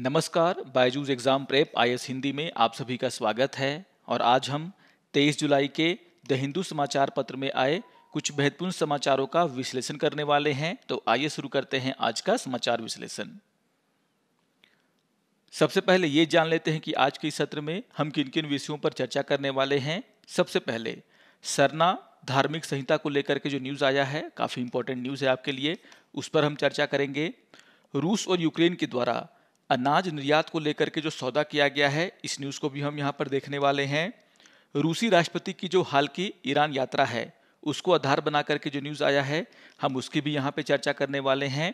नमस्कार Byju's exam prep आई हिंदी में आप सभी का स्वागत है और आज हम 23 जुलाई के द हिंदू समाचार पत्र में आए कुछ महत्वपूर्ण समाचारों का विश्लेषण करने वाले हैं तो आइए शुरू करते हैं आज का समाचार विश्लेषण सबसे पहले ये जान लेते हैं कि आज के सत्र में हम किन किन विषयों पर चर्चा करने वाले हैं सबसे पहले सरना धार्मिक संहिता को लेकर के जो न्यूज़ आया है काफ़ी इंपॉर्टेंट न्यूज़ है आपके लिए उस पर हम चर्चा करेंगे रूस और यूक्रेन के द्वारा अनाज निर्यात को लेकर के जो सौदा किया गया है इस न्यूज़ को भी हम यहाँ पर देखने वाले हैं रूसी राष्ट्रपति की जो हाल की ईरान यात्रा है उसको आधार बना करके जो न्यूज़ आया है हम उसकी भी यहाँ पे चर्चा करने वाले हैं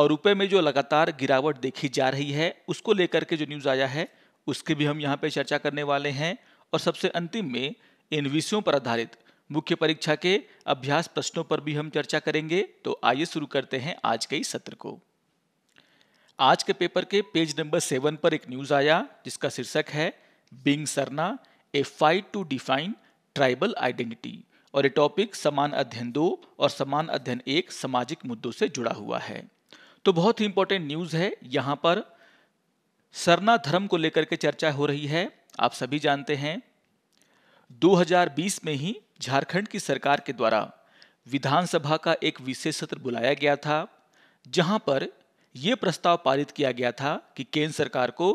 और रुपये में जो लगातार गिरावट देखी जा रही है उसको लेकर के जो न्यूज़ आया है उसकी भी हम यहाँ पे चर्चा करने वाले हैं और सबसे अंतिम में इन विषयों पर आधारित मुख्य परीक्षा के अभ्यास प्रश्नों पर भी हम चर्चा करेंगे तो आइए शुरू करते हैं आज के इस सत्र को आज के पेपर के पेज नंबर सेवन पर एक न्यूज आया जिसका शीर्षक है being Sarna a fight to define tribal identity और ये टॉपिक समान अध्ययन दो और समान अध्ययन एक सामाजिक मुद्दों से जुड़ा हुआ है तो बहुत ही इंपॉर्टेंट न्यूज़ है यहां पर सरना धर्म को लेकर के चर्चा हो रही है आप सभी जानते हैं 2020 में ही झारखंड की सरकार के द्वारा विधानसभा का एक विशेष सत्र बुलाया गया था जहां पर यह प्रस्ताव पारित किया गया था कि केंद्र सरकार को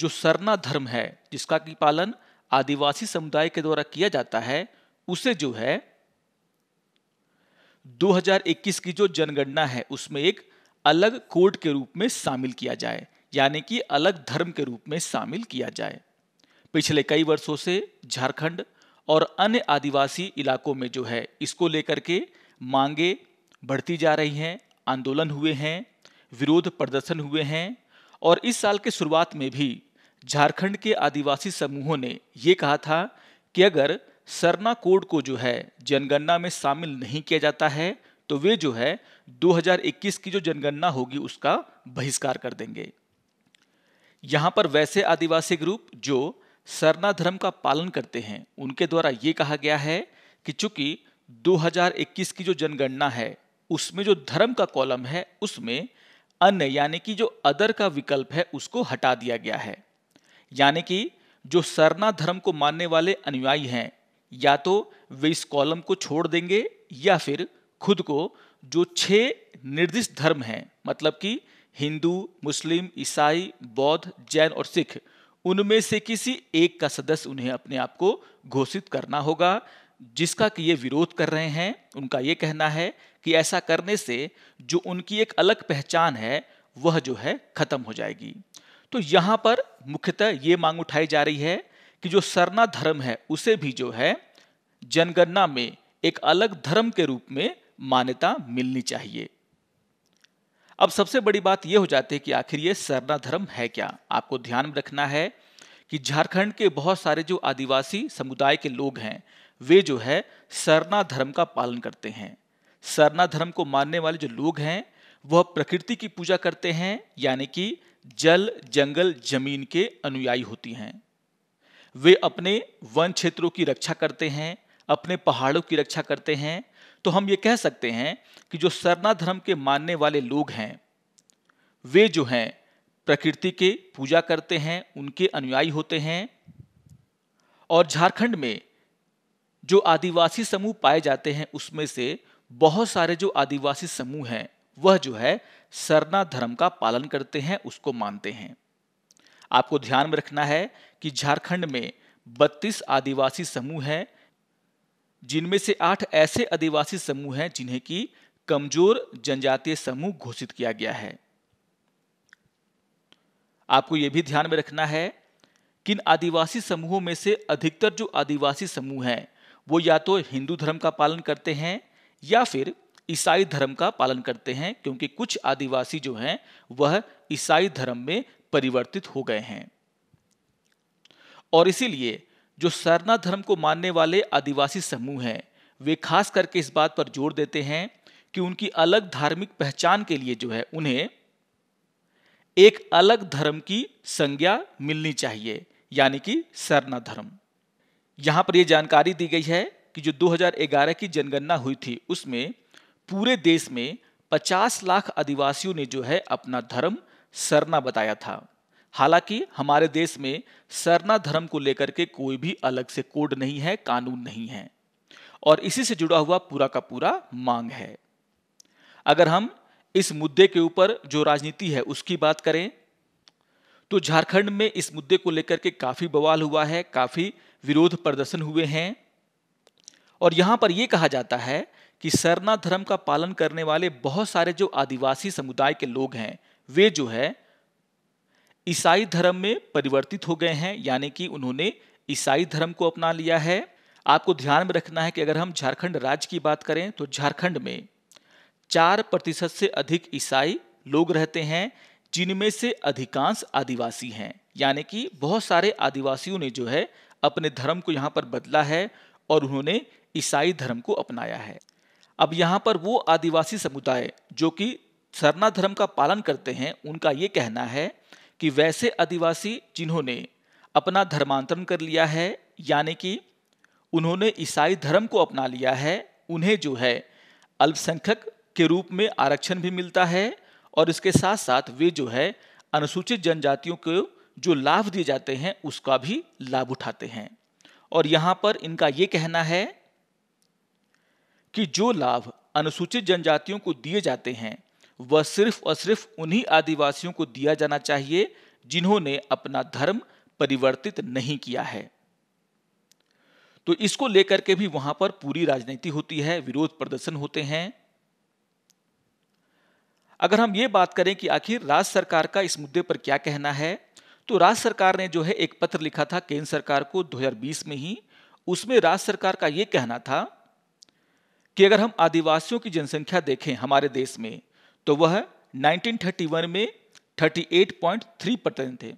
जो सरना धर्म है जिसका की पालन आदिवासी समुदाय के द्वारा किया जाता है उसे जो है 2021 की जो जनगणना है उसमें एक अलग कोड के रूप में शामिल किया जाए यानी कि अलग धर्म के रूप में शामिल किया जाए पिछले कई वर्षों से झारखंड और अन्य आदिवासी इलाकों में जो है इसको लेकर के मांगे बढ़ती जा रही हैं आंदोलन हुए हैं विरोध प्रदर्शन हुए हैं और इस साल के शुरुआत में भी झारखंड के आदिवासी समूहों ने ये कहा था कि अगर सरना कोड को जो है जनगणना में शामिल नहीं किया जाता है तो वे जो है 2021 की जो जनगणना होगी उसका बहिष्कार कर देंगे यहाँ पर वैसे आदिवासी ग्रुप जो सरना धर्म का पालन करते हैं उनके द्वारा ये कहा गया है कि चूंकि 2021 की जो जनगणना है उसमें जो धर्म का कॉलम है उसमें अन्य यानी कि जो अदर का विकल्प है उसको हटा दिया गया है यानी कि जो सरना धर्म को मानने वाले अनुयायी हैं या तो वे इस कॉलम को छोड़ देंगे या फिर खुद को जो छह निर्दिष्ट धर्म हैं मतलब कि हिंदू मुस्लिम ईसाई बौद्ध जैन और सिख उनमें से किसी एक का सदस्य उन्हें अपने आप को घोषित करना होगा जिसका कि ये विरोध कर रहे हैं उनका ये कहना है कि ऐसा करने से जो उनकी एक अलग पहचान है वह जो है खत्म हो जाएगी तो यहां पर मुख्यतः ये मांग उठाई जा रही है कि जो सरना धर्म है उसे भी जो है जनगणना में एक अलग धर्म के रूप में मान्यता मिलनी चाहिए अब सबसे बड़ी बात यह हो जाती है कि आखिर यह सरना धर्म है क्या आपको ध्यान में रखना है कि झारखंड के बहुत सारे जो आदिवासी समुदाय के लोग हैं वे जो है सरना धर्म का पालन करते हैं सरना धर्म को मानने वाले जो लोग हैं वह प्रकृति की पूजा करते हैं यानी कि जल जंगल जमीन के अनुयायी होती हैं वे अपने वन क्षेत्रों की रक्षा करते हैं अपने पहाड़ों की रक्षा करते हैं तो हम ये कह सकते हैं कि जो सरना धर्म के मानने वाले लोग हैं वे जो हैं प्रकृति के पूजा करते हैं उनके अनुयायी होते हैं और झारखंड में जो आदिवासी समूह पाए जाते हैं उसमें से बहुत सारे जो आदिवासी समूह हैं वह जो है सरना धर्म का पालन करते हैं उसको मानते हैं आपको ध्यान में रखना है कि झारखंड में 32 आदिवासी समूह हैं जिनमें से आठ ऐसे आदिवासी समूह हैं जिन्हें की कमजोर जनजातीय समूह घोषित किया गया है आपको यह भी ध्यान में रखना है कि इन आदिवासी समूहों में से अधिकतर जो आदिवासी समूह हैं वो या तो हिंदू धर्म का पालन करते हैं या फिर ईसाई धर्म का पालन करते हैं क्योंकि कुछ आदिवासी जो हैं वह ईसाई धर्म में परिवर्तित हो गए हैं और इसीलिए जो सरना धर्म को मानने वाले आदिवासी समूह हैं वे खास करके इस बात पर जोर देते हैं कि उनकी अलग धार्मिक पहचान के लिए जो है उन्हें एक अलग धर्म की संज्ञा मिलनी चाहिए यानी कि सरना धर्म यहां पर यह जानकारी दी गई है कि जो 2011 की जनगणना हुई थी उसमें पूरे देश में 50 लाख आदिवासियों ने जो है अपना धर्म सरना बताया था हालांकि हमारे देश में सरना धर्म को लेकर के कोई भी अलग से कोड नहीं है कानून नहीं है और इसी से जुड़ा हुआ पूरा का पूरा मांग है अगर हम इस मुद्दे के ऊपर जो राजनीति है उसकी बात करें तो झारखंड में इस मुद्दे को लेकर के काफी बवाल हुआ है काफी विरोध प्रदर्शन हुए हैं और यहाँ पर यह कहा जाता है कि सरना धर्म का पालन करने वाले बहुत सारे जो आदिवासी समुदाय के लोग हैं वे जो है ईसाई धर्म में परिवर्तित हो गए हैं यानी कि उन्होंने ईसाई धर्म को अपना लिया है आपको ध्यान में रखना है कि अगर हम झारखंड राज्य की बात करें तो झारखंड में चार प्रतिशत से अधिक ईसाई लोग रहते हैं जिनमें से अधिकांश आदिवासी हैं यानी कि बहुत सारे आदिवासियों ने जो है अपने धर्म को यहाँ पर बदला है और उन्होंने ईसाई धर्म को अपनाया है अब यहाँ पर वो आदिवासी समुदाय जो कि सरना धर्म का पालन करते हैं उनका ये कहना है कि वैसे आदिवासी जिन्होंने अपना धर्मांतरण कर लिया है यानी कि उन्होंने ईसाई धर्म को अपना लिया है उन्हें जो है अल्पसंख्यक के रूप में आरक्षण भी मिलता है और इसके साथ साथ वे जो है अनुसूचित जनजातियों को जो लाभ दिए जाते हैं उसका भी लाभ उठाते हैं और यहाँ पर इनका ये कहना है कि जो लाभ अनुसूचित जनजातियों को दिए जाते हैं वह सिर्फ और सिर्फ उन्हीं आदिवासियों को दिया जाना चाहिए जिन्होंने अपना धर्म परिवर्तित नहीं किया है तो इसको लेकर के भी वहां पर पूरी राजनीति होती है विरोध प्रदर्शन होते हैं अगर हम ये बात करें कि आखिर राज्य सरकार का इस मुद्दे पर क्या कहना है तो राज्य सरकार ने जो है एक पत्र लिखा था केंद्र सरकार को 2020 में ही उसमें राज्य सरकार का यह कहना था कि अगर हम आदिवासियों की जनसंख्या देखें हमारे देश में तो वह 1931 में 38.3 परसेंट थे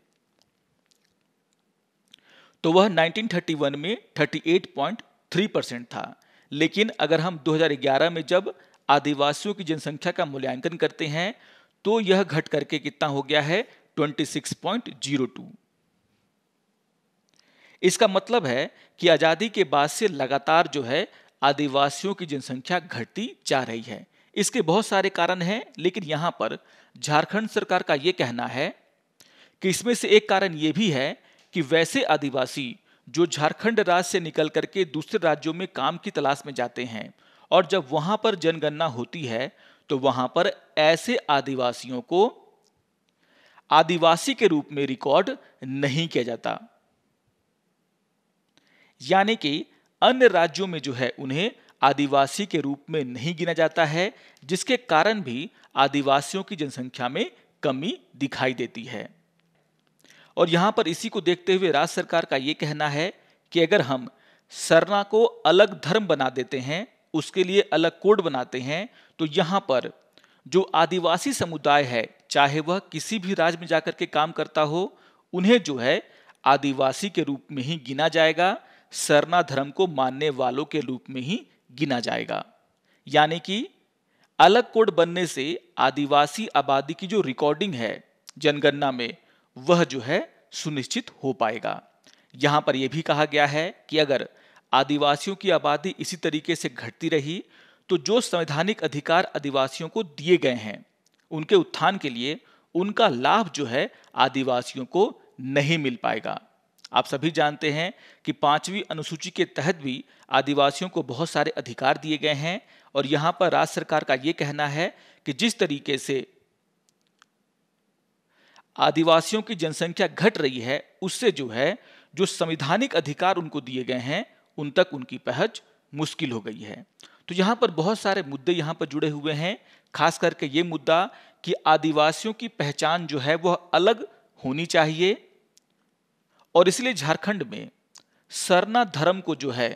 तो वह 1931 में 38.3 परसेंट था लेकिन अगर हम 2011 में जब आदिवासियों की जनसंख्या का मूल्यांकन करते हैं तो यह घट करके कितना हो गया है 26.02 इसका मतलब है कि आज़ादी के बाद से लगातार जो है आदिवासियों की जनसंख्या घटती जा रही है इसके बहुत सारे कारण हैं लेकिन यहां पर झारखंड सरकार का यह कहना है कि इसमें से एक कारण यह भी है कि वैसे आदिवासी जो झारखंड राज्य से निकल करके दूसरे राज्यों में काम की तलाश में जाते हैं और जब वहां पर जनगणना होती है तो वहां पर ऐसे आदिवासियों को आदिवासी के रूप में रिकॉर्ड नहीं किया जाता यानी कि अन्य राज्यों में जो है उन्हें आदिवासी के रूप में नहीं गिना जाता है जिसके कारण भी आदिवासियों की जनसंख्या में कमी दिखाई देती है और यहां पर इसी को देखते हुए राज्य सरकार का ये कहना है कि अगर हम सरना को अलग धर्म बना देते हैं उसके लिए अलग कोड बनाते हैं तो यहां पर जो आदिवासी समुदाय है चाहे वह किसी भी राज्य में जाकर के काम करता हो उन्हें जो है आदिवासी के रूप में ही गिना जाएगा सरना धर्म को मानने वालों के रूप में ही गिना जाएगा यानी कि अलग कोड बनने से आदिवासी आबादी की जो रिकॉर्डिंग है जनगणना में वह जो है सुनिश्चित हो पाएगा यहां पर यह भी कहा गया है कि अगर आदिवासियों की आबादी इसी तरीके से घटती रही तो जो संवैधानिक अधिकार आदिवासियों को दिए गए हैं उनके उत्थान के लिए उनका लाभ जो है आदिवासियों को नहीं मिल पाएगा आप सभी जानते हैं कि पांचवी अनुसूची के तहत भी आदिवासियों को बहुत सारे अधिकार दिए गए हैं और यहां पर राज्य सरकार का यह कहना है कि जिस तरीके से आदिवासियों की जनसंख्या घट रही है उससे जो है जो संविधानिक अधिकार उनको दिए गए हैं उन तक उनकी पहच मुश्किल हो गई है तो यहां पर बहुत सारे मुद्दे यहां पर जुड़े हुए हैं खास करके ये मुद्दा कि आदिवासियों की पहचान जो है वह अलग होनी चाहिए और इसलिए झारखंड में सरना धर्म को जो है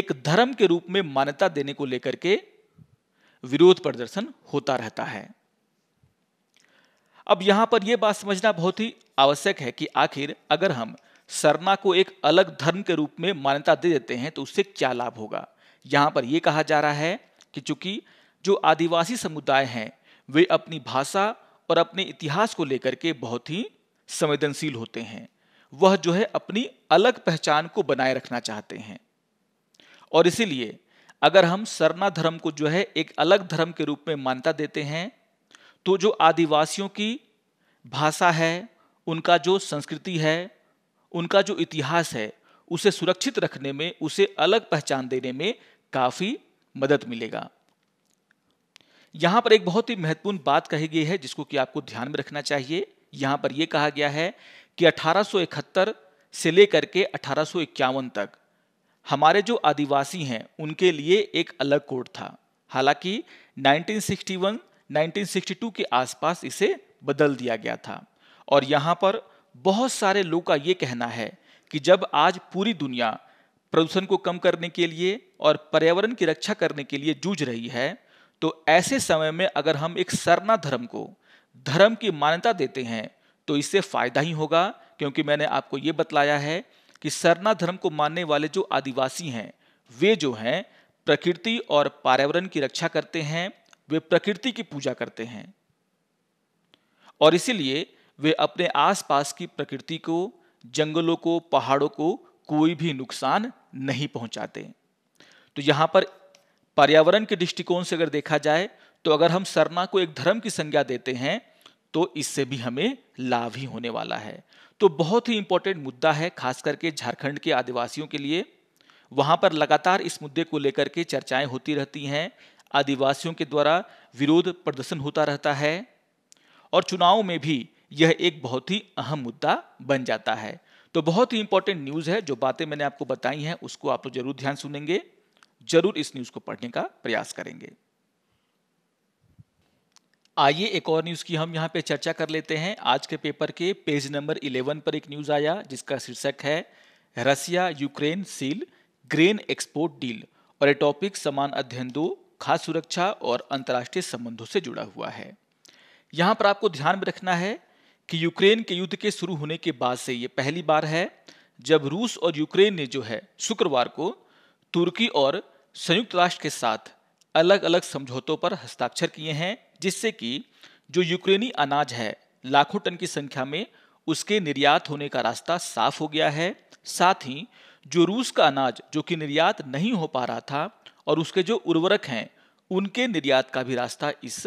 एक धर्म के रूप में मान्यता देने को लेकर के विरोध प्रदर्शन होता रहता है अब यहां पर यह बात समझना बहुत ही आवश्यक है कि आखिर अगर हम सरना को एक अलग धर्म के रूप में मान्यता दे देते हैं तो उससे क्या लाभ होगा यहां पर यह कहा जा रहा है कि चूंकि जो आदिवासी समुदाय हैं वे अपनी भाषा और अपने इतिहास को लेकर के बहुत ही संवेदनशील होते हैं वह जो है अपनी अलग पहचान को बनाए रखना चाहते हैं और इसीलिए अगर हम सरना धर्म को जो है एक अलग धर्म के रूप में मान्यता देते हैं तो जो आदिवासियों की भाषा है उनका जो संस्कृति है उनका जो इतिहास है उसे सुरक्षित रखने में उसे अलग पहचान देने में काफ़ी मदद मिलेगा यहां पर एक बहुत ही महत्वपूर्ण बात कही गई है जिसको कि आपको ध्यान में रखना चाहिए यहाँ पर यह कहा गया है कि 1871 से लेकर के अठारह तक हमारे जो आदिवासी हैं उनके लिए एक अलग कोड था हालांकि 1961, 1962 के आसपास इसे बदल दिया गया था और यहाँ पर बहुत सारे लोगों का ये कहना है कि जब आज पूरी दुनिया प्रदूषण को कम करने के लिए और पर्यावरण की रक्षा करने के लिए जूझ रही है तो ऐसे समय में अगर हम एक सरना धर्म को धर्म की मान्यता देते हैं तो इससे फायदा ही होगा क्योंकि मैंने आपको ये बतलाया है कि सरना धर्म को मानने वाले जो आदिवासी हैं वे जो हैं प्रकृति और पर्यावरण की रक्षा करते हैं वे प्रकृति की पूजा करते हैं और इसीलिए वे अपने आसपास की प्रकृति को जंगलों को पहाड़ों को कोई भी नुकसान नहीं पहुंचाते तो यहां पर पर्यावरण के दृष्टिकोण से अगर देखा जाए तो अगर हम सरना को एक धर्म की संज्ञा देते हैं तो इससे भी हमें लाभ ही होने वाला है तो बहुत ही इंपॉर्टेंट मुद्दा है खास करके झारखंड के आदिवासियों के लिए वहां पर लगातार इस मुद्दे को लेकर के चर्चाएं होती रहती हैं आदिवासियों के द्वारा विरोध प्रदर्शन होता रहता है और चुनाव में भी यह एक बहुत ही अहम मुद्दा बन जाता है तो बहुत ही इंपॉर्टेंट न्यूज़ है जो बातें मैंने आपको बताई हैं उसको आप लोग जरूर ध्यान सुनेंगे जरूर इस न्यूज़ को पढ़ने का प्रयास करेंगे आइए एक और न्यूज़ की हम यहाँ पे चर्चा कर लेते हैं आज के पेपर के पेज नंबर 11 पर एक न्यूज़ आया जिसका शीर्षक है Russia Ukraine seal grain export deal और ये टॉपिक समान अध्ययन दो खास सुरक्षा और अंतर्राष्ट्रीय संबंधों से जुड़ा हुआ है यहाँ पर आपको ध्यान में रखना है कि यूक्रेन के युद्ध के शुरू होने के बाद से ये पहली बार है जब रूस और यूक्रेन ने जो है शुक्रवार को तुर्की और संयुक्त राष्ट्र के साथ अलग अलग समझौतों पर हस्ताक्षर किए हैं जिससे कि जो यूक्रेनी अनाज है लाखों टन की संख्या में उसके निर्यात होने का रास्ता साफ हो गया है साथ ही जो रूस का अनाज जो कि निर्यात नहीं हो पा रहा था और उसके जो उर्वरक हैं उनके निर्यात का भी रास्ता इस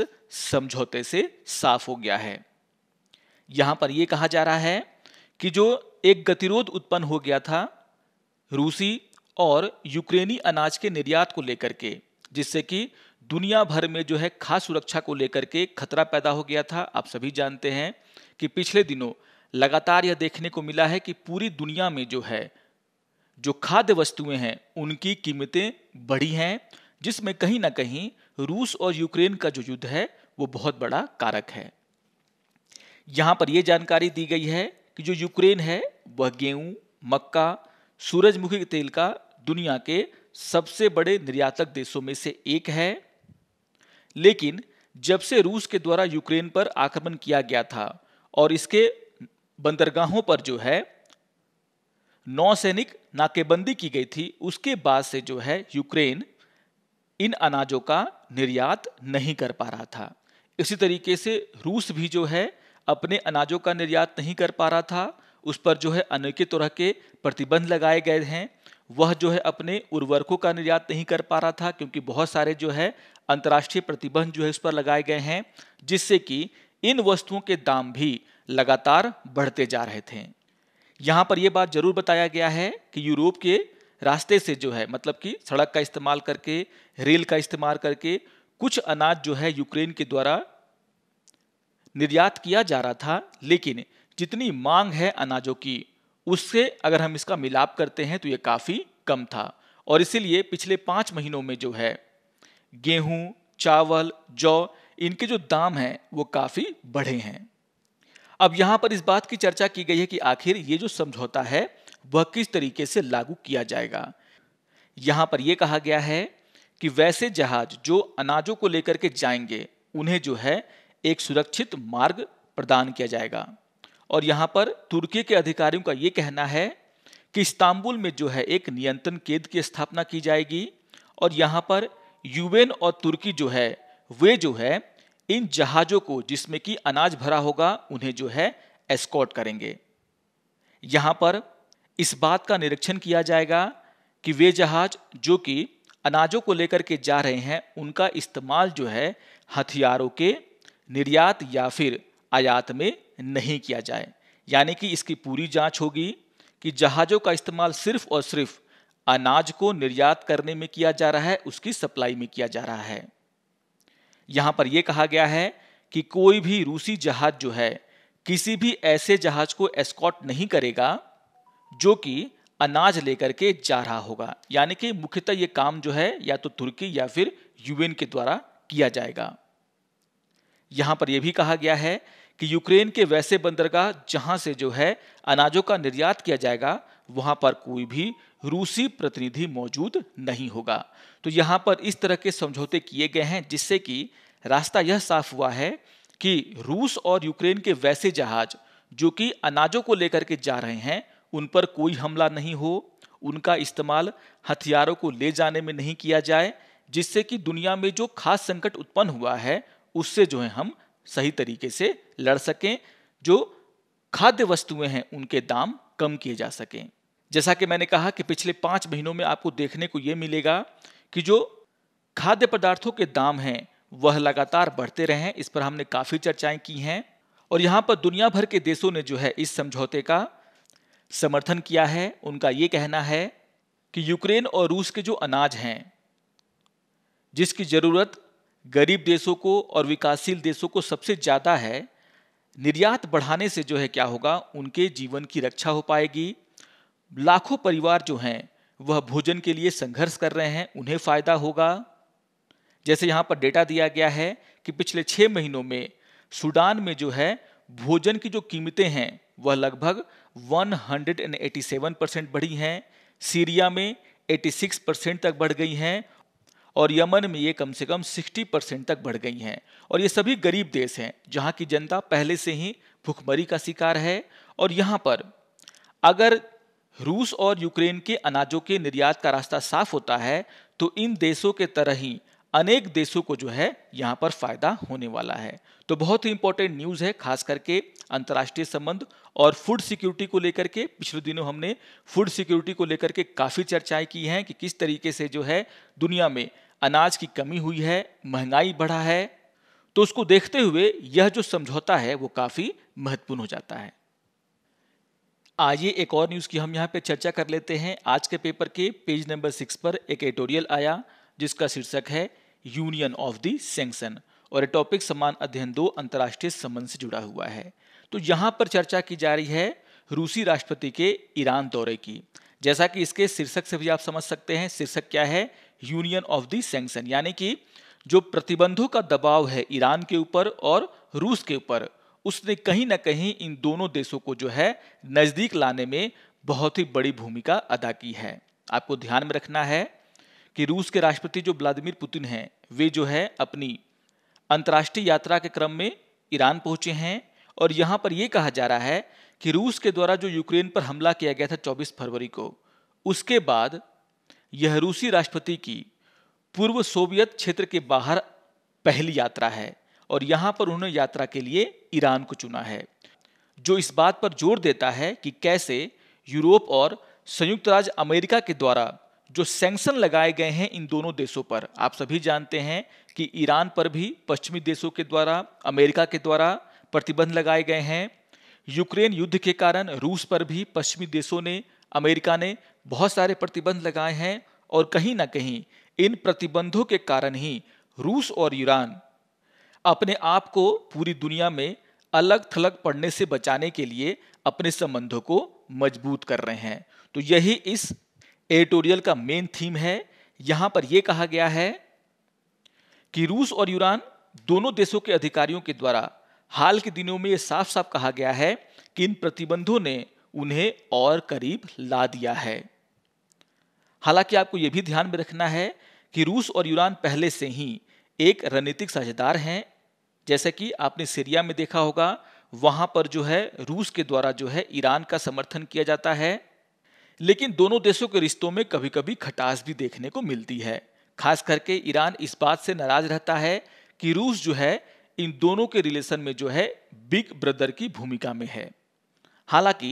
समझौते से साफ हो गया है यहां पर यह कहा जा रहा है कि जो एक गतिरोध उत्पन्न हो गया था रूसी और यूक्रेनी अनाज के निर्यात को लेकर के जिससे कि दुनिया भर में जो है खास सुरक्षा को लेकर के खतरा पैदा हो गया था आप सभी जानते हैं कि पिछले दिनों लगातार यह देखने को मिला है कि पूरी दुनिया में जो है जो खाद्य वस्तुएं हैं उनकी कीमतें बढ़ी हैं जिसमें कहीं ना कहीं रूस और यूक्रेन का जो युद्ध है वो बहुत बड़ा कारक है यहां पर यह जानकारी दी गई है कि जो यूक्रेन है वह गेहूं मक्का सूरजमुखी तेल का दुनिया के सबसे बड़े निर्यातक देशों में से एक है लेकिन जब से रूस के द्वारा यूक्रेन पर आक्रमण किया गया था और इसके बंदरगाहों पर जो है नौसैनिक नाकेबंदी की गई थी उसके बाद से जो है यूक्रेन इन अनाजों का निर्यात नहीं कर पा रहा था इसी तरीके से रूस भी जो है अपने अनाजों का निर्यात नहीं कर पा रहा था उस पर जो है अनेक तरह के प्रतिबंध लगाए गए हैं वह जो है अपने उर्वरकों का निर्यात नहीं कर पा रहा था क्योंकि बहुत सारे जो है अंतर्राष्ट्रीय प्रतिबंध जो है उस पर लगाए गए हैं जिससे कि इन वस्तुओं के दाम भी लगातार बढ़ते जा रहे थे यहाँ पर यह बात जरूर बताया गया है कि यूरोप के रास्ते से जो है मतलब कि सड़क का इस्तेमाल करके रेल का इस्तेमाल करके कुछ अनाज जो है यूक्रेन के द्वारा निर्यात किया जा रहा था लेकिन जितनी मांग है अनाजों की उससे अगर हम इसका मिलाप करते हैं तो ये काफ़ी कम था और इसीलिए पिछले पाँच महीनों में जो है गेहूं चावल जौ इनके जो दाम हैं वो काफ़ी बढ़े हैं अब यहाँ पर इस बात की चर्चा की गई है कि आखिर ये जो समझौता है वह किस तरीके से लागू किया जाएगा यहाँ पर यह कहा गया है कि वैसे जहाज जो अनाजों को लेकर के जाएंगे उन्हें जो है एक सुरक्षित मार्ग प्रदान किया जाएगा और यहाँ पर तुर्की के अधिकारियों का ये कहना है कि इस्तांबुल में जो है एक नियंत्रण केंद्र की स्थापना की जाएगी और यहाँ पर यूएन और तुर्की जो है वे जो है इन जहाज़ों को जिसमें कि अनाज भरा होगा उन्हें जो है एस्कॉट करेंगे यहाँ पर इस बात का निरीक्षण किया जाएगा कि वे जहाज जो कि अनाजों को लेकर के जा रहे हैं उनका इस्तेमाल जो है हथियारों के निर्यात या फिर आयात में नहीं किया जाए यानी कि इसकी पूरी जांच होगी कि जहाज़ों का इस्तेमाल सिर्फ और सिर्फ अनाज को निर्यात करने में किया जा रहा है उसकी सप्लाई में किया जा रहा है यहां पर यह कहा गया है कि कोई भी रूसी जहाज जो है किसी भी ऐसे जहाज को एस्कॉट नहीं करेगा जो कि अनाज लेकर के जा रहा होगा यानी कि मुख्यतः यह काम जो है या तो तुर्की या फिर यूएन के द्वारा किया जाएगा यहां पर यह भी कहा गया है कि यूक्रेन के वैसे बंदरगाह जहां से जो है अनाजों का निर्यात किया जाएगा वहां पर कोई भी रूसी प्रतिनिधि मौजूद नहीं होगा तो यहां पर इस तरह के समझौते किए गए हैं जिससे कि रास्ता यह साफ हुआ है कि रूस और यूक्रेन के वैसे जहाज जो कि अनाजों को लेकर के जा रहे हैं उन पर कोई हमला नहीं हो उनका इस्तेमाल हथियारों को ले जाने में नहीं किया जाए जिससे कि दुनिया में जो खास संकट उत्पन्न हुआ है उससे जो है हम सही तरीके से लड़ सकें जो खाद्य वस्तुएं हैं उनके दाम कम किए जा सकें जैसा कि मैंने कहा कि पिछले पाँच महीनों में आपको देखने को ये मिलेगा कि जो खाद्य पदार्थों के दाम हैं वह लगातार बढ़ते रहे इस पर हमने काफ़ी चर्चाएं की हैं और यहाँ पर दुनिया भर के देशों ने जो है इस समझौते का समर्थन किया है उनका ये कहना है कि यूक्रेन और रूस के जो अनाज हैं जिसकी ज़रूरत गरीब देशों को और विकासशील देशों को सबसे ज़्यादा है निर्यात बढ़ाने से जो है क्या होगा उनके जीवन की रक्षा हो पाएगी लाखों परिवार जो हैं वह भोजन के लिए संघर्ष कर रहे हैं उन्हें फ़ायदा होगा जैसे यहाँ पर डेटा दिया गया है कि पिछले छः महीनों में सूडान में जो है भोजन की जो कीमतें हैं वह लगभग 187 परसेंट बढ़ी हैं सीरिया में 86 परसेंट तक बढ़ गई हैं और यमन में ये कम से कम 60 परसेंट तक बढ़ गई हैं और ये सभी गरीब देश हैं जहाँ की जनता पहले से ही भुखमरी का शिकार है और यहाँ पर अगर रूस और यूक्रेन के अनाजों के निर्यात का रास्ता साफ होता है तो इन देशों के तरह ही अनेक देशों को जो है यहाँ पर फायदा होने वाला है तो बहुत ही इंपॉर्टेंट न्यूज़ है खास करके अंतर्राष्ट्रीय संबंध और फूड सिक्योरिटी को लेकर के पिछले दिनों हमने फूड सिक्योरिटी को लेकर के काफ़ी चर्चाएं की हैं कि किस तरीके से जो है दुनिया में अनाज की कमी हुई है महंगाई बढ़ा है तो उसको देखते हुए यह जो समझौता है वो काफ़ी महत्वपूर्ण हो जाता है आइए एक और न्यूज़ की हम यहाँ पे चर्चा कर लेते हैं आज के पेपर के पेज नंबर सिक्स पर एक एडिटोरियल आया जिसका शीर्षक है यूनियन ऑफ द सेंक्शन और टॉपिक समान अध्ययन दो अंतर्राष्ट्रीय संबंध से जुड़ा हुआ है तो यहां पर चर्चा की जा रही है रूसी राष्ट्रपति के ईरान दौरे की जैसा कि इसके शीर्षक से भी आप समझ सकते हैं शीर्षक क्या है यूनियन ऑफ द सेंक्शन यानी कि जो प्रतिबंधों का दबाव है ईरान के ऊपर और रूस के ऊपर उसने कहीं ना कहीं इन दोनों देशों को जो है नज़दीक लाने में बहुत ही बड़ी भूमिका अदा की है आपको ध्यान में रखना है कि रूस के राष्ट्रपति जो व्लादिमिर पुतिन हैं वे जो है अपनी अंतर्राष्ट्रीय यात्रा के क्रम में ईरान पहुंचे हैं और यहां पर यह कहा जा रहा है कि रूस के द्वारा जो यूक्रेन पर हमला किया गया था 24 फरवरी को उसके बाद यह रूसी राष्ट्रपति की पूर्व सोवियत क्षेत्र के बाहर पहली यात्रा है और यहां पर उन्होंने यात्रा के लिए ईरान को चुना है जो इस बात पर जोर देता है कि कैसे यूरोप और संयुक्त राज्य अमेरिका के द्वारा जो सैंक्शन लगाए गए हैं इन दोनों देशों पर आप सभी जानते हैं कि ईरान पर भी पश्चिमी देशों के द्वारा अमेरिका के द्वारा प्रतिबंध लगाए गए हैं यूक्रेन युद्ध के कारण रूस पर भी पश्चिमी देशों ने अमेरिका ने बहुत सारे प्रतिबंध लगाए हैं और कहीं ना कहीं इन प्रतिबंधों के कारण ही रूस और ईरान अपने आप को पूरी दुनिया में अलग थलग पड़ने से बचाने के लिए अपने संबंधों को मजबूत कर रहे हैं तो यही इस एडिटोरियल का मेन थीम है यहां पर यह कहा गया है कि रूस और यूरान दोनों देशों के अधिकारियों के द्वारा हाल के दिनों में यह साफ साफ कहा गया है कि इन प्रतिबंधों ने उन्हें और करीब ला दिया है हालांकि आपको यह भी ध्यान में रखना है कि रूस और यूरान पहले से ही एक रणनीतिक साझेदार हैं जैसे कि आपने सीरिया में देखा होगा वहां पर जो है रूस के द्वारा जो है ईरान का समर्थन किया जाता है लेकिन दोनों देशों के रिश्तों में कभी कभी खटास भी देखने को मिलती है खास करके ईरान इस बात से नाराज रहता है कि रूस जो है इन दोनों के रिलेशन में जो है बिग ब्रदर की भूमिका में है हालांकि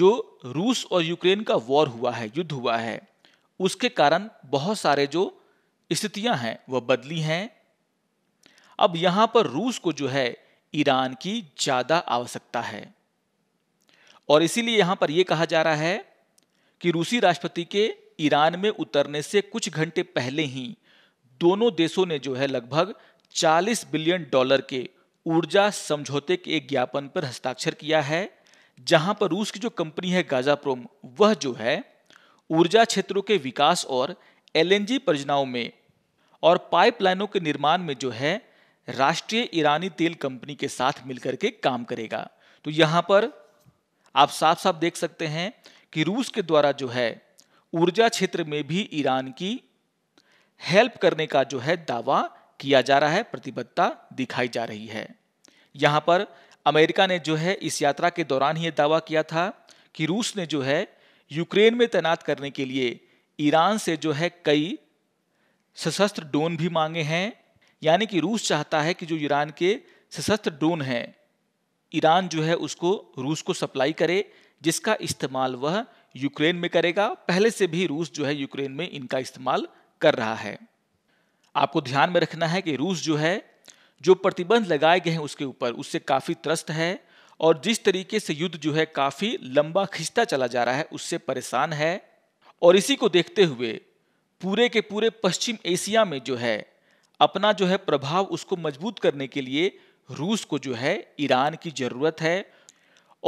जो रूस और यूक्रेन का वॉर हुआ है युद्ध हुआ है उसके कारण बहुत सारे जो स्थितियां हैं वह बदली हैं अब यहां पर रूस को जो है ईरान की ज्यादा आवश्यकता है और इसीलिए यहां पर यह कहा जा रहा है कि रूसी राष्ट्रपति के ईरान में उतरने से कुछ घंटे पहले ही दोनों देशों ने जो है लगभग 40 बिलियन डॉलर के ऊर्जा समझौते के एक ज्ञापन पर हस्ताक्षर किया है जहां पर रूस की जो कंपनी है गाजाप्रोम वह जो है ऊर्जा क्षेत्रों के विकास और एलएनजी परियोजनाओं में और पाइपलाइनों के निर्माण में जो है राष्ट्रीय ईरानी तेल कंपनी के साथ मिलकर के काम करेगा तो यहां पर आप साफ साफ देख सकते हैं कि रूस के द्वारा जो है ऊर्जा क्षेत्र में भी ईरान की हेल्प करने का जो है दावा किया जा रहा है प्रतिबद्धता दिखाई जा रही है यहाँ पर अमेरिका ने जो है इस यात्रा के दौरान ही दावा किया था कि रूस ने जो है यूक्रेन में तैनात करने के लिए ईरान से जो है कई सशस्त्र ड्रोन भी मांगे हैं यानी कि रूस चाहता है कि जो ईरान के सशस्त्र ड्रोन हैं ईरान जो है उसको रूस को सप्लाई करे जिसका इस्तेमाल वह यूक्रेन में करेगा पहले से भी रूस जो है यूक्रेन में इनका इस्तेमाल कर रहा है आपको ध्यान में रखना है कि रूस जो है जो प्रतिबंध लगाए गए हैं उसके ऊपर उससे काफ़ी त्रस्त है और जिस तरीके से युद्ध जो है काफ़ी लंबा खिंचता चला जा रहा है उससे परेशान है और इसी को देखते हुए पूरे के पूरे पश्चिम एशिया में जो है अपना जो है प्रभाव उसको मजबूत करने के लिए रूस को जो है ईरान की ज़रूरत है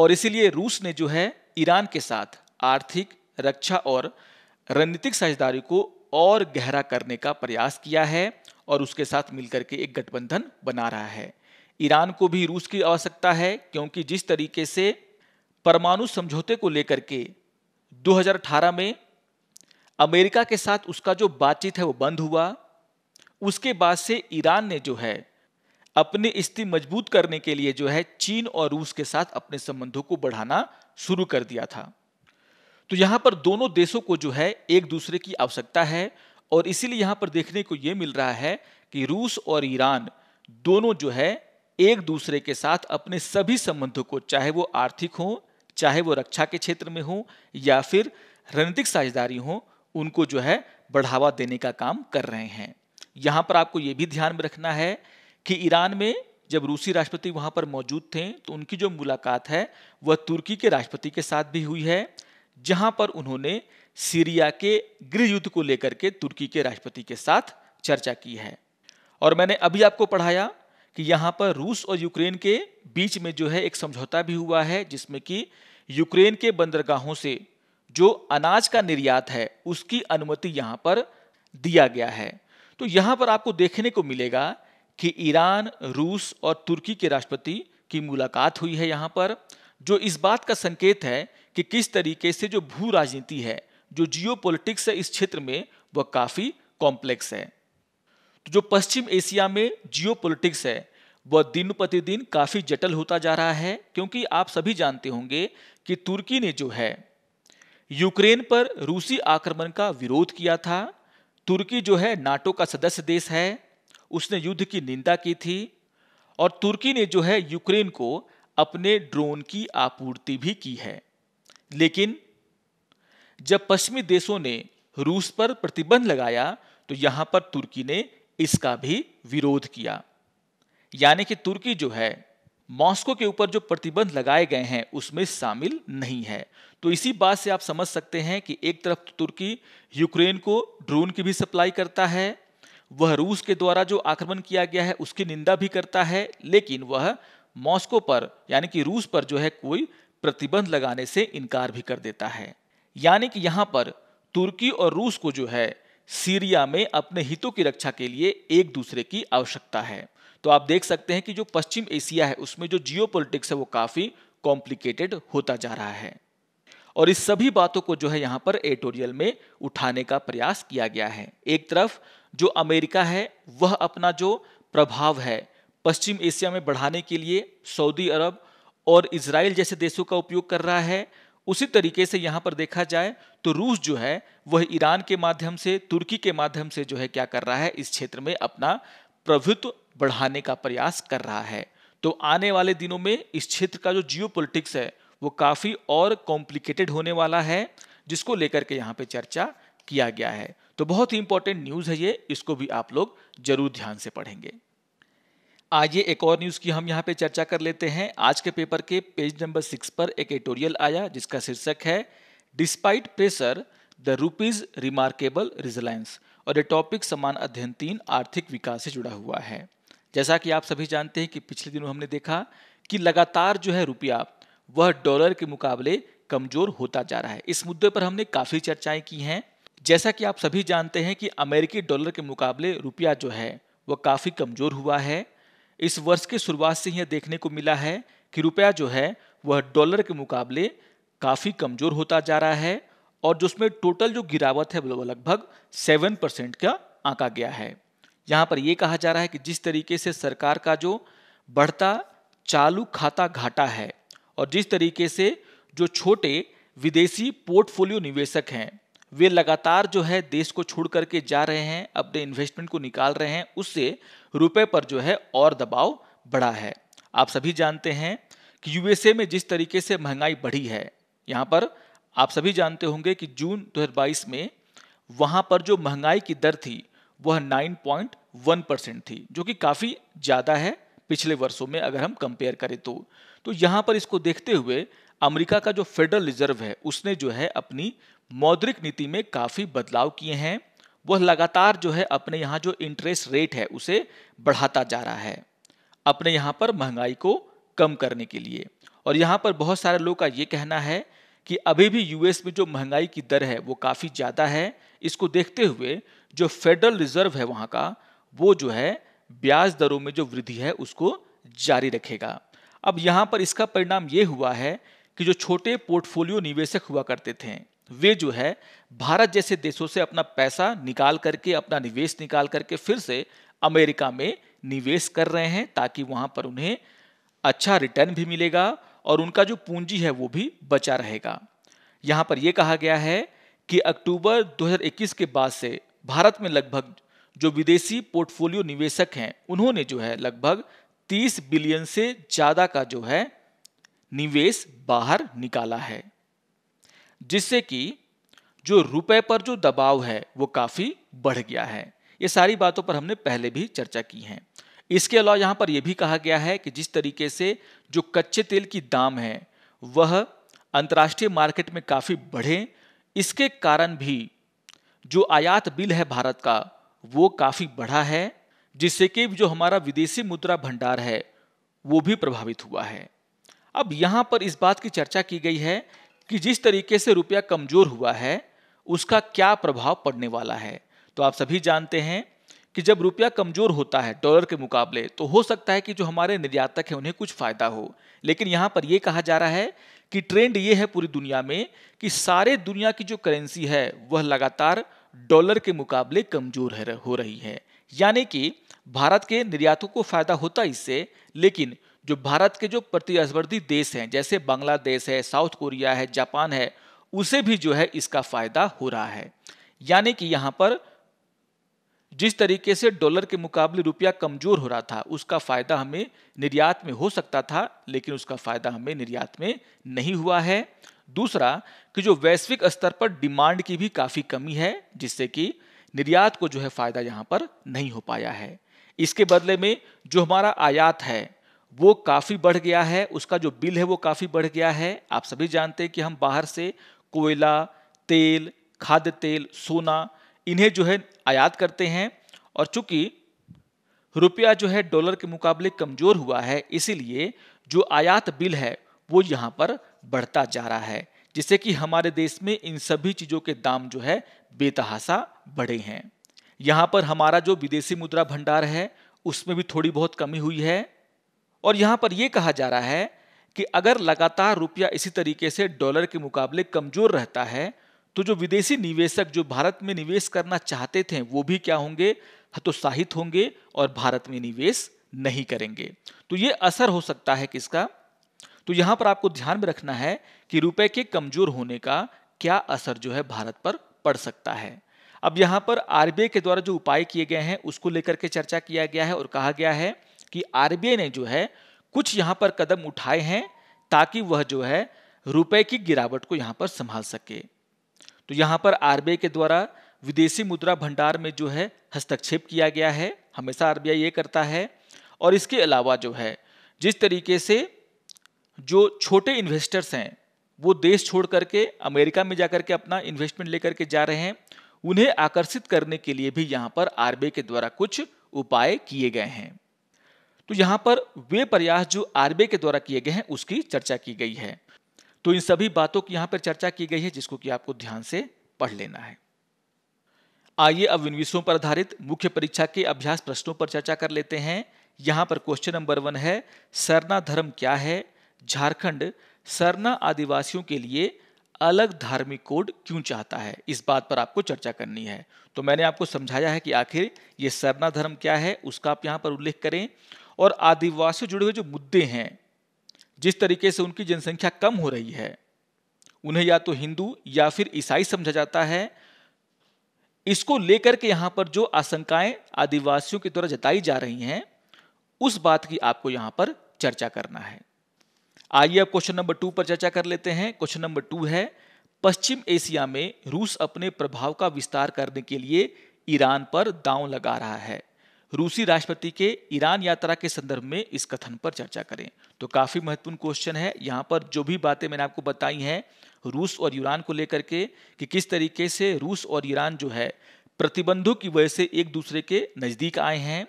और इसीलिए रूस ने जो है ईरान के साथ आर्थिक रक्षा और रणनीतिक साझेदारी को और गहरा करने का प्रयास किया है और उसके साथ मिलकर के एक गठबंधन बना रहा है ईरान को भी रूस की आवश्यकता है क्योंकि जिस तरीके से परमाणु समझौते को लेकर के 2018 में अमेरिका के साथ उसका जो बातचीत है वो बंद हुआ उसके बाद से ईरान ने जो है अपनी स्थिति मजबूत करने के लिए जो है चीन और रूस के साथ अपने संबंधों को बढ़ाना शुरू कर दिया था तो यहां पर दोनों देशों को जो है एक दूसरे की आवश्यकता है और इसीलिए यहां पर देखने को यह मिल रहा है कि रूस और ईरान दोनों जो है एक दूसरे के साथ अपने सभी संबंधों को चाहे वो आर्थिक हो चाहे वो रक्षा के क्षेत्र में हो या फिर रणनीतिक साझेदारी हो उनको जो है बढ़ावा देने का काम कर रहे हैं यहां पर आपको यह भी ध्यान में रखना है कि ईरान में जब रूसी राष्ट्रपति वहां पर मौजूद थे तो उनकी जो मुलाकात है वह तुर्की के राष्ट्रपति के साथ भी हुई है जहां पर उन्होंने सीरिया के गृह युद्ध को लेकर के तुर्की के राष्ट्रपति के साथ चर्चा की है और मैंने अभी आपको पढ़ाया कि यहाँ पर रूस और यूक्रेन के बीच में जो है एक समझौता भी हुआ है जिसमें कि यूक्रेन के बंदरगाहों से जो अनाज का निर्यात है उसकी अनुमति यहाँ पर दिया गया है तो यहां पर आपको देखने को मिलेगा कि ईरान रूस और तुर्की के राष्ट्रपति की मुलाकात हुई है यहाँ पर जो इस बात का संकेत है कि किस तरीके से जो भू राजनीति है जो जियो है इस क्षेत्र में वह काफ़ी कॉम्प्लेक्स है तो जो पश्चिम एशिया में जियो है वह दिन प्रतिदिन काफ़ी जटिल होता जा रहा है क्योंकि आप सभी जानते होंगे कि तुर्की ने जो है यूक्रेन पर रूसी आक्रमण का विरोध किया था तुर्की जो है नाटो का सदस्य देश है उसने युद्ध की निंदा की थी और तुर्की ने जो है यूक्रेन को अपने ड्रोन की आपूर्ति भी की है लेकिन जब पश्चिमी देशों ने रूस पर प्रतिबंध लगाया तो यहां पर तुर्की ने इसका भी विरोध किया यानी कि तुर्की जो है मॉस्को के ऊपर जो प्रतिबंध लगाए गए हैं उसमें शामिल नहीं है तो इसी बात से आप समझ सकते हैं कि एक तरफ तुर्की यूक्रेन को ड्रोन की भी सप्लाई करता है वह रूस के द्वारा जो आक्रमण किया गया है उसकी निंदा भी करता है लेकिन वह मॉस्को पर यानी कि रूस पर जो है कोई प्रतिबंध लगाने से इनकार भी कर देता है यानी कि यहां पर तुर्की और रूस को जो है सीरिया में अपने हितों की रक्षा के लिए एक दूसरे की आवश्यकता है तो आप देख सकते हैं कि जो पश्चिम एशिया है उसमें जो जियो है वो काफ़ी कॉम्प्लिकेटेड होता जा रहा है और इस सभी बातों को जो है यहाँ पर एडिटोरियल में उठाने का प्रयास किया गया है एक तरफ जो अमेरिका है वह अपना जो प्रभाव है पश्चिम एशिया में बढ़ाने के लिए सऊदी अरब और इसराइल जैसे देशों का उपयोग कर रहा है उसी तरीके से यहाँ पर देखा जाए तो रूस जो है वह ईरान के माध्यम से तुर्की के माध्यम से जो है क्या कर रहा है इस क्षेत्र में अपना प्रभुत्व बढ़ाने का प्रयास कर रहा है तो आने वाले दिनों में इस क्षेत्र का जो जियो है वो काफ़ी और कॉम्प्लिकेटेड होने वाला है जिसको लेकर के यहाँ पे चर्चा किया गया है तो बहुत ही इंपॉर्टेंट न्यूज़ है ये इसको भी आप लोग जरूर ध्यान से पढ़ेंगे आइए एक और न्यूज़ की हम यहाँ पे चर्चा कर लेते हैं आज के पेपर के पेज नंबर सिक्स पर एक एटोरियल आया जिसका शीर्षक है despite pressure the rupee's remarkable resilience और ये टॉपिक समान अध्ययन तीन आर्थिक विकास से जुड़ा हुआ है जैसा कि आप सभी जानते हैं कि पिछले दिनों हमने देखा कि लगातार जो है रुपया वह डॉलर के मुकाबले कमजोर होता जा रहा है इस मुद्दे पर हमने काफी चर्चाएं की हैं जैसा कि आप सभी जानते हैं कि अमेरिकी डॉलर के मुकाबले रुपया जो है वह काफी कमजोर हुआ है इस वर्ष की शुरुआत से यह देखने को मिला है कि रुपया जो है वह डॉलर के मुकाबले काफी कमजोर होता जा रहा है और जिसमें टोटल जो गिरावट है वो लगभग सेवन परसेंट का आंका गया है यहाँ पर यह कहा जा रहा है कि जिस तरीके से सरकार का जो बढ़ता चालू खाता घाटा है और जिस तरीके से जो छोटे विदेशी पोर्टफोलियो निवेशक हैं वे लगातार जो है देश को छोड़ करके जा रहे हैं अपने इन्वेस्टमेंट को निकाल रहे हैं उससे रुपए पर जो है और दबाव बढ़ा है आप सभी जानते हैं कि यूएसए में जिस तरीके से महंगाई बढ़ी है यहाँ पर आप सभी जानते होंगे कि जून 2022 में वहाँ पर जो महंगाई की दर थी वह 9.1 परसेंट थी जो कि काफ़ी ज़्यादा है पिछले वर्षों में अगर हम कंपेयर करें तो तो यहाँ पर इसको देखते हुए अमेरिका का जो फेडरल रिजर्व है उसने जो है अपनी मौद्रिक नीति में काफ़ी बदलाव किए हैं वह लगातार जो है अपने यहाँ जो इंटरेस्ट रेट है उसे बढ़ाता जा रहा है अपने यहाँ पर महंगाई को कम करने के लिए और यहाँ पर बहुत सारे लोग का ये कहना है कि अभी भी यूएस में जो महंगाई की दर है वो काफ़ी ज़्यादा है इसको देखते हुए जो फेडरल रिजर्व है वहाँ का वो जो है ब्याज दरों में जो वृद्धि है उसको जारी रखेगा अब यहां पर इसका परिणाम ये हुआ है कि जो छोटे पोर्टफोलियो निवेशक हुआ करते थे वे जो है भारत जैसे देशों से अपना पैसा निकाल करके अपना निवेश निकाल करके फिर से अमेरिका में निवेश कर रहे हैं ताकि वहां पर उन्हें अच्छा रिटर्न भी मिलेगा और उनका जो पूंजी है वो भी बचा रहेगा यहां पर यह कहा गया है कि अक्टूबर 2021 के बाद से भारत में लगभग जो विदेशी पोर्टफोलियो निवेशक हैं उन्होंने जो है लगभग 30 बिलियन से ज़्यादा का जो है निवेश बाहर निकाला है जिससे कि जो रुपए पर जो दबाव है वो काफ़ी बढ़ गया है ये सारी बातों पर हमने पहले भी चर्चा की है इसके अलावा यहां पर यह भी कहा गया है कि जिस तरीके से जो कच्चे तेल की दाम है वह अंतर्राष्ट्रीय मार्केट में काफ़ी बढ़े इसके कारण भी जो आयात बिल है भारत का वो काफ़ी बढ़ा है जिससे कि जो हमारा विदेशी मुद्रा भंडार है वो भी प्रभावित हुआ है अब यहाँ पर इस बात की चर्चा की गई है कि जिस तरीके से रुपया कमजोर हुआ है उसका क्या प्रभाव पड़ने वाला है तो आप सभी जानते हैं कि जब रुपया कमजोर होता है डॉलर के मुकाबले तो हो सकता है कि जो हमारे निर्यातक हैं उन्हें कुछ फायदा हो लेकिन यहाँ पर यह कहा जा रहा है कि ट्रेंड ये है पूरी दुनिया में कि सारे दुनिया की जो करेंसी है वह लगातार डॉलर के मुकाबले कमजोर हो रही है यानी कि भारत के निर्यातों को फायदा होता है इससे लेकिन जो भारत के जो प्रतिस्पर्धी देश हैं जैसे बांग्लादेश है साउथ कोरिया है जापान है उसे भी जो है इसका फायदा हो रहा है यानी कि यहाँ पर जिस तरीके से डॉलर के मुकाबले रुपया कमजोर हो रहा था उसका फायदा हमें निर्यात में हो सकता था लेकिन उसका फायदा हमें निर्यात में नहीं हुआ है दूसरा कि जो वैश्विक स्तर पर डिमांड की भी काफ़ी कमी है जिससे कि निर्यात को जो है फ़ायदा यहाँ पर नहीं हो पाया है इसके बदले में जो हमारा आयात है वो काफ़ी बढ़ गया है उसका जो बिल है वो काफ़ी बढ़ गया है आप सभी जानते हैं कि हम बाहर से कोयला तेल खाद्य तेल सोना इन्हें जो है आयात करते हैं और चूंकि रुपया जो है डॉलर के मुकाबले कमज़ोर हुआ है इसीलिए जो आयात बिल है वो यहाँ पर बढ़ता जा रहा है जिससे कि हमारे देश में इन सभी चीज़ों के दाम जो है बेतहासा बढ़े हैं यहां पर हमारा जो विदेशी मुद्रा भंडार है उसमें भी थोड़ी बहुत कमी हुई है और यहां पर यह कहा जा रहा है कि अगर लगातार रुपया इसी तरीके से डॉलर के मुकाबले कमजोर रहता है तो जो विदेशी निवेशक जो भारत में निवेश करना चाहते थे वो भी क्या होंगे हतोत्साहित होंगे और भारत में निवेश नहीं करेंगे तो ये असर हो सकता है किसका तो यहां पर आपको ध्यान में रखना है कि रुपए के कमजोर होने का क्या असर जो है भारत पर पड़ सकता है अब यहां पर आरबीआई के द्वारा जो उपाय किए गए हैं उसको लेकर के चर्चा किया गया है और कहा गया है कि आरबीआई ने जो है कुछ यहां पर कदम उठाए हैं ताकि वह जो है रुपए की गिरावट को यहां पर संभाल सके तो यहां पर आरबीआई के द्वारा विदेशी मुद्रा भंडार में जो है हस्तक्षेप किया गया है हमेशा आरबीआई ये करता है और इसके अलावा जो है जिस तरीके से जो छोटे इन्वेस्टर्स हैं वो देश छोड़ करके अमेरिका में जाकर के अपना इन्वेस्टमेंट लेकर के जा रहे हैं उन्हें आकर्षित करने के लिए भी यहां पर आरबीआई के द्वारा कुछ उपाय किए गए हैं तो यहां पर वे प्रयास जो आरबीआई के द्वारा किए गए हैं उसकी चर्चा की गई है तो इन सभी बातों की यहां पर चर्चा की गई है जिसको कि आपको ध्यान से पढ़ लेना है आइए अब इन विषयों पर आधारित मुख्य परीक्षा के अभ्यास प्रश्नों पर चर्चा कर लेते हैं यहां पर क्वेश्चन नंबर वन है सरना धर्म क्या है झारखंड सरना आदिवासियों के लिए अलग धार्मिक कोड क्यों चाहता है इस बात पर आपको चर्चा करनी है तो मैंने आपको समझाया है कि आखिर ये सरना धर्म क्या है उसका आप यहाँ पर उल्लेख करें और आदिवासियों जुड़े हुए जो मुद्दे हैं जिस तरीके से उनकी जनसंख्या कम हो रही है उन्हें या तो हिंदू या फिर ईसाई समझा जाता है इसको लेकर के यहाँ पर जो आशंकाएं आदिवासियों की द्वारा जताई जा रही हैं उस बात की आपको यहाँ पर चर्चा करना है आइए अब क्वेश्चन नंबर टू पर चर्चा कर लेते हैं क्वेश्चन नंबर टू है पश्चिम एशिया में रूस अपने प्रभाव का विस्तार करने के लिए ईरान पर दांव लगा रहा है रूसी राष्ट्रपति के ईरान यात्रा के संदर्भ में इस कथन पर चर्चा करें तो काफ़ी महत्वपूर्ण क्वेश्चन है यहाँ पर जो भी बातें मैंने आपको बताई हैं रूस और ईरान को लेकर के कि किस तरीके से रूस और ईरान जो है प्रतिबंधों की वजह से एक दूसरे के नज़दीक आए हैं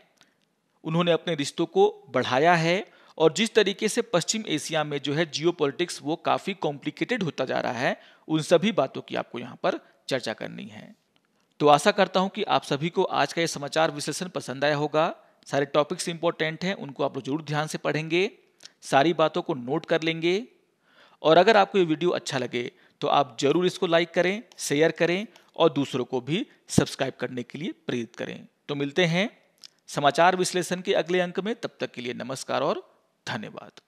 उन्होंने अपने रिश्तों को बढ़ाया है और जिस तरीके से पश्चिम एशिया में जो है जियो वो काफ़ी कॉम्प्लिकेटेड होता जा रहा है उन सभी बातों की आपको यहाँ पर चर्चा करनी है तो आशा करता हूँ कि आप सभी को आज का ये समाचार विश्लेषण पसंद आया होगा सारे टॉपिक्स इंपॉर्टेंट हैं उनको आप जरूर ध्यान से पढ़ेंगे सारी बातों को नोट कर लेंगे और अगर आपको ये वीडियो अच्छा लगे तो आप जरूर इसको लाइक करें शेयर करें और दूसरों को भी सब्सक्राइब करने के लिए प्रेरित करें तो मिलते हैं समाचार विश्लेषण के अगले अंक में तब तक के लिए नमस्कार और धन्यवाद